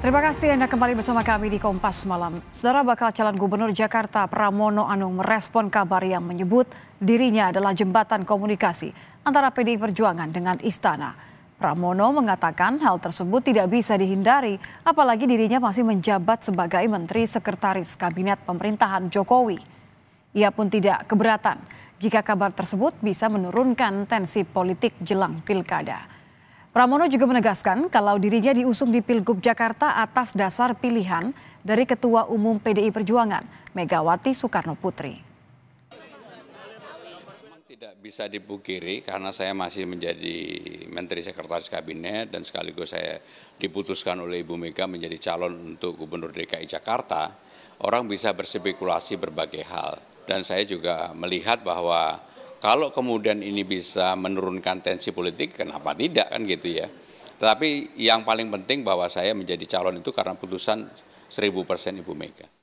Terima kasih Anda kembali bersama kami di Kompas Malam. Saudara bakal calon gubernur Jakarta Pramono Anung merespon kabar yang menyebut dirinya adalah jembatan komunikasi antara PDI Perjuangan dengan istana. Pramono mengatakan hal tersebut tidak bisa dihindari apalagi dirinya masih menjabat sebagai menteri sekretaris kabinet pemerintahan Jokowi. Ia pun tidak keberatan jika kabar tersebut bisa menurunkan tensi politik jelang pilkada. Pramono juga menegaskan kalau dirinya diusung di Pilgub Jakarta atas dasar pilihan dari Ketua Umum PDI Perjuangan, Megawati Soekarno Putri. Tidak bisa dipukiri karena saya masih menjadi Menteri Sekretaris Kabinet dan sekaligus saya diputuskan oleh Ibu Mega menjadi calon untuk Gubernur DKI Jakarta, orang bisa berspekulasi berbagai hal. Dan saya juga melihat bahwa kalau kemudian ini bisa menurunkan tensi politik, kenapa tidak kan gitu ya. Tetapi yang paling penting bahwa saya menjadi calon itu karena putusan 1000% Ibu Mega.